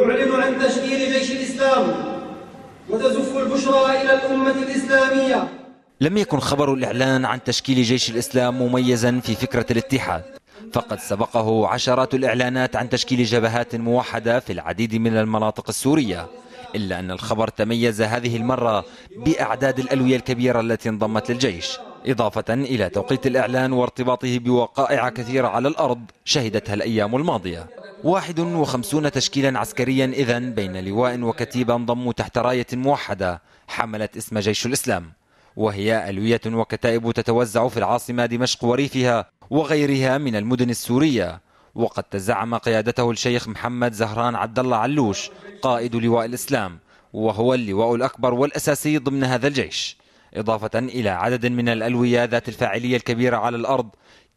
يعلن عن تشكيل جيش الإسلام وتزف البشرى إلى الأمة الإسلامية لم يكن خبر الإعلان عن تشكيل جيش الإسلام مميزا في فكرة الاتحاد فقد سبقه عشرات الإعلانات عن تشكيل جبهات موحدة في العديد من المناطق السورية إلا أن الخبر تميز هذه المرة بأعداد الألوية الكبيرة التي انضمت للجيش إضافة إلى توقيت الإعلان وارتباطه بوقائع كثيرة على الأرض شهدتها الأيام الماضية 51 تشكيلا عسكريا إذا بين لواء وكتيبة انضموا تحت راية موحدة حملت اسم جيش الإسلام وهي ألوية وكتائب تتوزع في العاصمة دمشق وريفها وغيرها من المدن السورية وقد تزعم قيادته الشيخ محمد زهران عبد الله علوش قائد لواء الإسلام وهو اللواء الأكبر والأساسي ضمن هذا الجيش إضافة إلى عدد من الألوية ذات الفاعلية الكبيرة على الأرض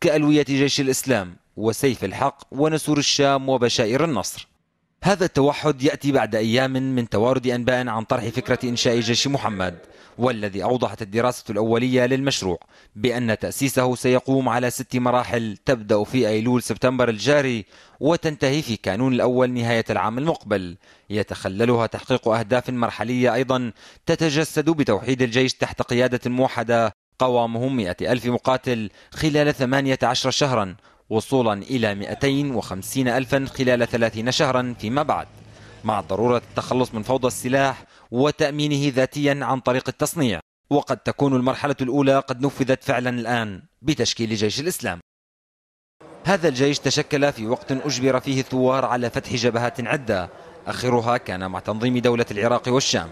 كألوية جيش الإسلام وسيف الحق ونسور الشام وبشائر النصر هذا التوحد يأتي بعد أيام من توارد أنباء عن طرح فكرة إنشاء جيش محمد والذي أوضحت الدراسة الأولية للمشروع بأن تأسيسه سيقوم على ست مراحل تبدأ في أيلول سبتمبر الجاري وتنتهي في كانون الأول نهاية العام المقبل يتخللها تحقيق أهداف مرحلية أيضا تتجسد بتوحيد الجيش تحت قيادة موحدة قوامهم مئة ألف مقاتل خلال 18 شهرا وصولا إلى 250 ألفا خلال 30 شهرا فيما بعد مع ضرورة التخلص من فوضى السلاح وتأمينه ذاتيا عن طريق التصنيع وقد تكون المرحلة الأولى قد نفذت فعلا الآن بتشكيل جيش الإسلام هذا الجيش تشكل في وقت أجبر فيه الثوار على فتح جبهات عدة آخرها كان مع تنظيم دولة العراق والشام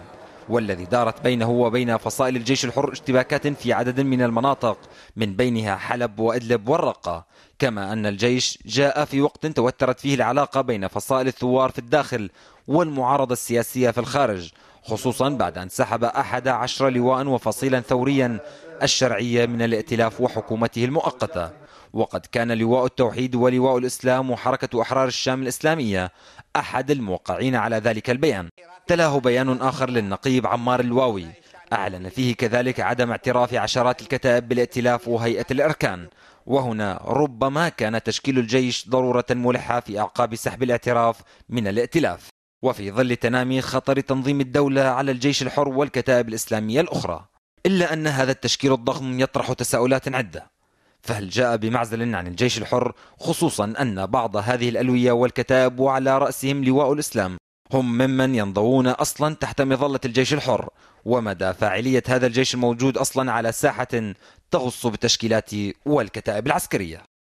والذي دارت بينه وبين فصائل الجيش الحر اشتباكات في عدد من المناطق من بينها حلب وإدلب والرقة كما أن الجيش جاء في وقت توترت فيه العلاقة بين فصائل الثوار في الداخل والمعارضة السياسية في الخارج خصوصا بعد أن سحب أحد عشر لواء وفصيلا ثوريا الشرعية من الائتلاف وحكومته المؤقتة وقد كان لواء التوحيد ولواء الإسلام وحركة أحرار الشام الإسلامية أحد الموقعين على ذلك البيان تلاه بيان آخر للنقيب عمار الواوي أعلن فيه كذلك عدم اعتراف عشرات الكتائب بالائتلاف وهيئة الأركان وهنا ربما كان تشكيل الجيش ضرورة ملحة في أعقاب سحب الاعتراف من الائتلاف وفي ظل تنامي خطر تنظيم الدولة على الجيش الحر والكتائب الإسلامية الأخرى إلا أن هذا التشكيل الضخم يطرح تساؤلات عدة فهل جاء بمعزل عن الجيش الحر خصوصا أن بعض هذه الألوية والكتائب وعلى رأسهم لواء الإسلام هم ممن ينضوون أصلا تحت مظلة الجيش الحر ومدى فاعلية هذا الجيش الموجود أصلا على ساحة تغص بالتشكيلات والكتائب العسكرية